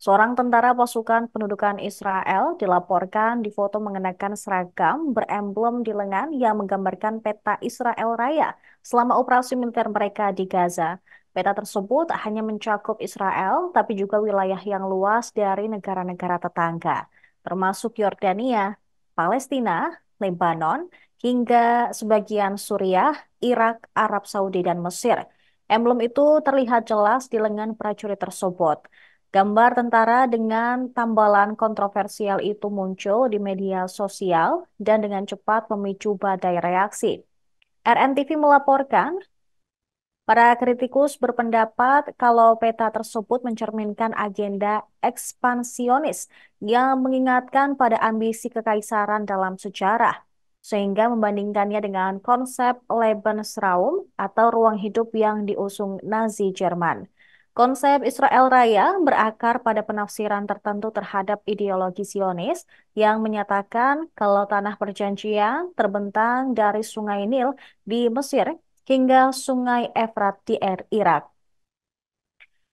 Seorang tentara pasukan pendudukan Israel dilaporkan difoto mengenakan seragam beremblem di lengan yang menggambarkan peta Israel Raya selama operasi militer mereka di Gaza. Peta tersebut hanya mencakup Israel, tapi juga wilayah yang luas dari negara-negara tetangga, termasuk Yordania, Palestina, Lebanon, hingga sebagian Suriah, Irak, Arab Saudi, dan Mesir. Emblem itu terlihat jelas di lengan prajurit tersebut. Gambar tentara dengan tambalan kontroversial itu muncul di media sosial dan dengan cepat memicu badai reaksi. RNTV melaporkan, para kritikus berpendapat kalau peta tersebut mencerminkan agenda ekspansionis yang mengingatkan pada ambisi kekaisaran dalam sejarah, sehingga membandingkannya dengan konsep Lebensraum atau ruang hidup yang diusung Nazi Jerman. Konsep Israel Raya berakar pada penafsiran tertentu terhadap ideologi Sionis yang menyatakan kalau tanah perjanjian terbentang dari Sungai Nil di Mesir hingga Sungai Efrat di er Irak.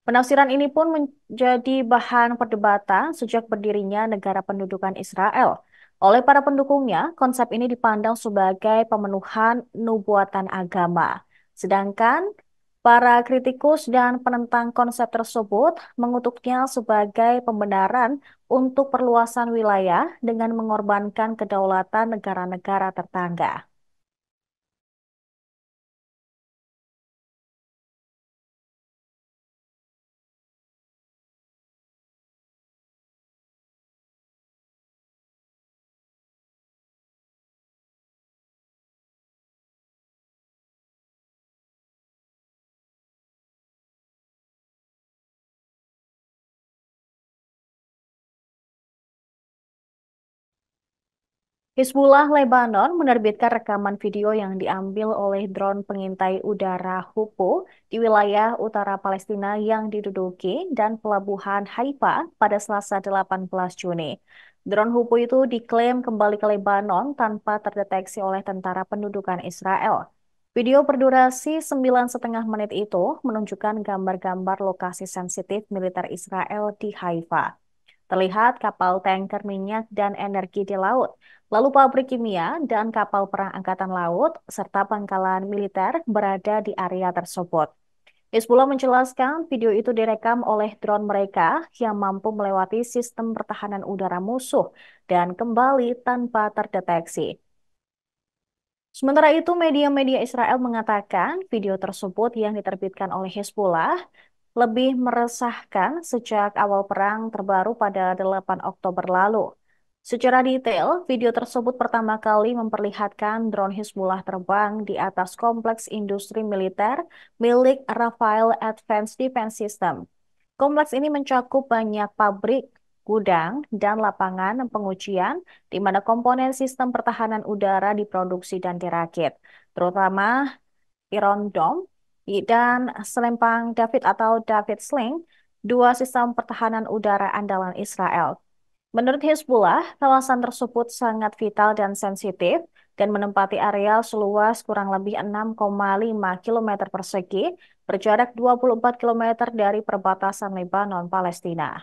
Penafsiran ini pun menjadi bahan perdebatan sejak berdirinya negara pendudukan Israel. Oleh para pendukungnya, konsep ini dipandang sebagai pemenuhan nubuatan agama. Sedangkan Para kritikus dan penentang konsep tersebut mengutuknya sebagai pembenaran untuk perluasan wilayah dengan mengorbankan kedaulatan negara-negara tetangga. Hizbullah Lebanon menerbitkan rekaman video yang diambil oleh drone pengintai udara Hupo di wilayah utara Palestina yang diduduki dan pelabuhan Haifa pada Selasa 18 Juni. Drone Hupo itu diklaim kembali ke Lebanon tanpa terdeteksi oleh tentara pendudukan Israel. Video berdurasi setengah menit itu menunjukkan gambar-gambar lokasi sensitif militer Israel di Haifa. Terlihat kapal tanker minyak dan energi di laut, lalu pabrik kimia dan kapal perang angkatan laut, serta pangkalan militer berada di area tersebut. Isbullah menjelaskan video itu direkam oleh drone mereka yang mampu melewati sistem pertahanan udara musuh dan kembali tanpa terdeteksi. Sementara itu, media-media Israel mengatakan video tersebut yang diterbitkan oleh Isbullah lebih meresahkan sejak awal perang terbaru pada 8 Oktober lalu. Secara detail, video tersebut pertama kali memperlihatkan drone Hizbullah terbang di atas kompleks industri militer milik Rafael Advanced Defense System. Kompleks ini mencakup banyak pabrik, gudang, dan lapangan pengujian di mana komponen sistem pertahanan udara diproduksi dan dirakit, terutama Iron Dome dan selempang David atau David Sling, dua sistem pertahanan udara andalan Israel. Menurut Hizbullah, kawasan tersebut sangat vital dan sensitif dan menempati areal seluas kurang lebih 6,5 km persegi, berjarak 24 km dari perbatasan Lebanon, Palestina.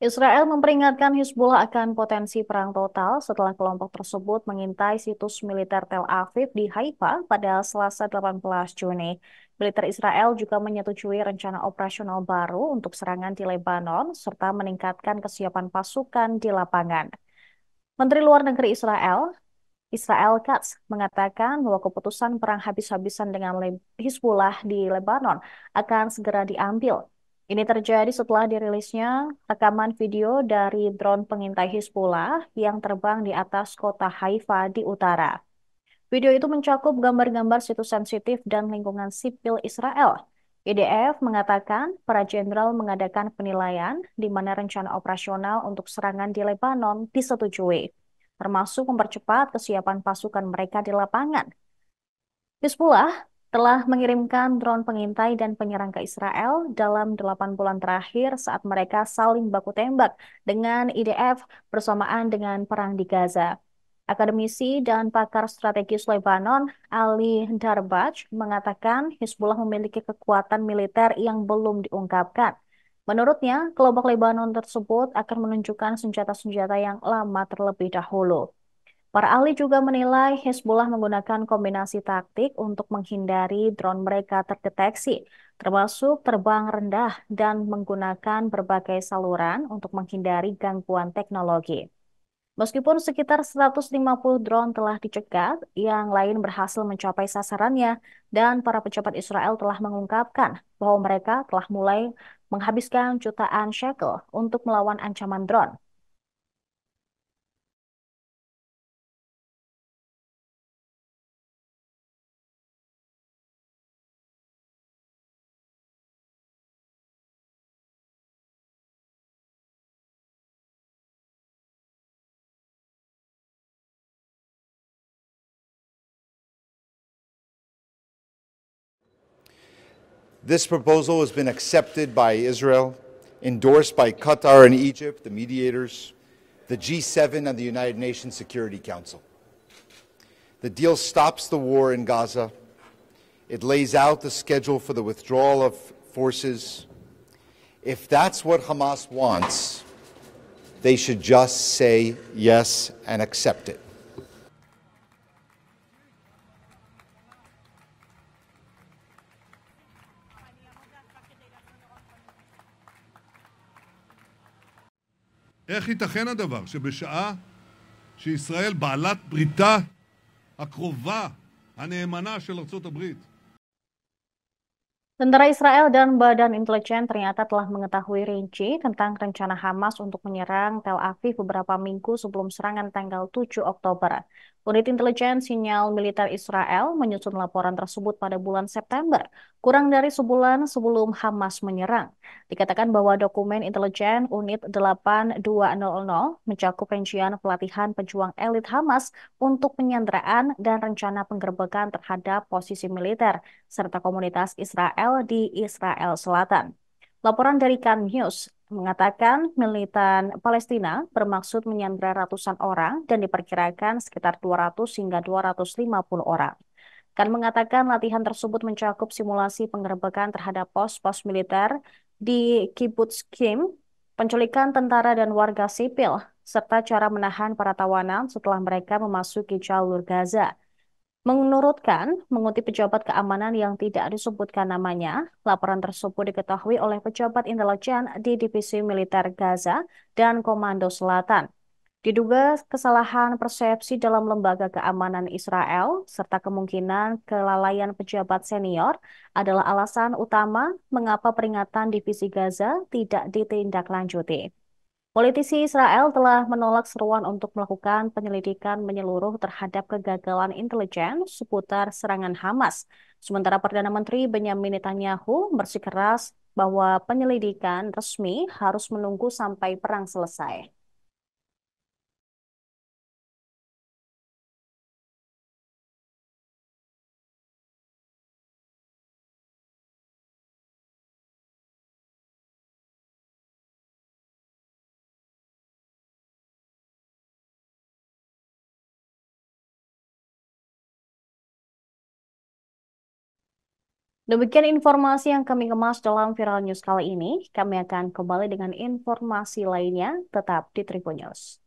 Israel memperingatkan Hizbullah akan potensi perang total setelah kelompok tersebut mengintai situs militer Tel Aviv di Haifa pada Selasa 18 Juni. Militer Israel juga menyetujui rencana operasional baru untuk serangan di Lebanon serta meningkatkan kesiapan pasukan di lapangan. Menteri Luar Negeri Israel, Israel Katz, mengatakan bahwa keputusan perang habis-habisan dengan Hizbullah di Lebanon akan segera diambil ini terjadi setelah dirilisnya rekaman video dari drone pengintai Hizbullah yang terbang di atas kota Haifa di utara. Video itu mencakup gambar-gambar situs sensitif dan lingkungan sipil Israel. IDF mengatakan para jenderal mengadakan penilaian di mana rencana operasional untuk serangan di Lebanon disetujui, termasuk mempercepat kesiapan pasukan mereka di lapangan. Hizbullah telah mengirimkan drone pengintai dan penyerang ke Israel dalam delapan bulan terakhir saat mereka saling baku tembak dengan IDF bersamaan dengan perang di Gaza. Akademisi dan pakar strategis Lebanon Ali Darbaj mengatakan Hizbullah memiliki kekuatan militer yang belum diungkapkan. Menurutnya, kelompok Lebanon tersebut akan menunjukkan senjata-senjata yang lama terlebih dahulu. Para ahli juga menilai Hezbollah menggunakan kombinasi taktik untuk menghindari drone mereka terdeteksi, termasuk terbang rendah dan menggunakan berbagai saluran untuk menghindari gangguan teknologi. Meskipun sekitar 150 drone telah dicegat, yang lain berhasil mencapai sasarannya dan para pejabat Israel telah mengungkapkan bahwa mereka telah mulai menghabiskan jutaan shekel untuk melawan ancaman drone. This proposal has been accepted by Israel, endorsed by Qatar and Egypt, the mediators, the G7, and the United Nations Security Council. The deal stops the war in Gaza. It lays out the schedule for the withdrawal of forces. If that's what Hamas wants, they should just say yes and accept it. איך ייתכן הדבר שבשעה שישראל בעלת בריתה הקרובה, הנאמנה של ארצות הברית, Tentara Israel dan Badan Intelijen ternyata telah mengetahui rinci tentang rencana Hamas untuk menyerang Tel Aviv beberapa minggu sebelum serangan tanggal 7 Oktober. Unit intelijen sinyal militer Israel menyusun laporan tersebut pada bulan September, kurang dari sebulan sebelum Hamas menyerang. Dikatakan bahwa dokumen intelijen Unit 8200 mencakup rincian pelatihan pejuang elit Hamas untuk penyanderaan dan rencana penggerbekan terhadap posisi militer, serta komunitas Israel di Israel Selatan. Laporan dari Kan News mengatakan militan Palestina bermaksud menyandra ratusan orang dan diperkirakan sekitar 200 hingga 250 orang. Kan mengatakan latihan tersebut mencakup simulasi penggerbekan terhadap pos-pos militer di Kibbutz Kim, penculikan tentara dan warga sipil, serta cara menahan para tawanan setelah mereka memasuki jalur Gaza. Menurutkan, mengutip pejabat keamanan yang tidak disebutkan namanya, laporan tersebut diketahui oleh pejabat intelijen di Divisi Militer Gaza dan Komando Selatan. Diduga kesalahan persepsi dalam lembaga keamanan Israel serta kemungkinan kelalaian pejabat senior adalah alasan utama mengapa peringatan Divisi Gaza tidak ditindaklanjuti. Politisi Israel telah menolak seruan untuk melakukan penyelidikan menyeluruh terhadap kegagalan intelijen seputar serangan Hamas. Sementara Perdana Menteri Benjamin Netanyahu bersikeras bahwa penyelidikan resmi harus menunggu sampai perang selesai. Demikian informasi yang kami kemas dalam Viral News kali ini. Kami akan kembali dengan informasi lainnya tetap di Tribun News.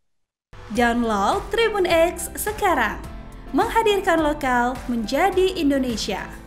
Download Tribun X sekarang. Menghadirkan lokal menjadi Indonesia.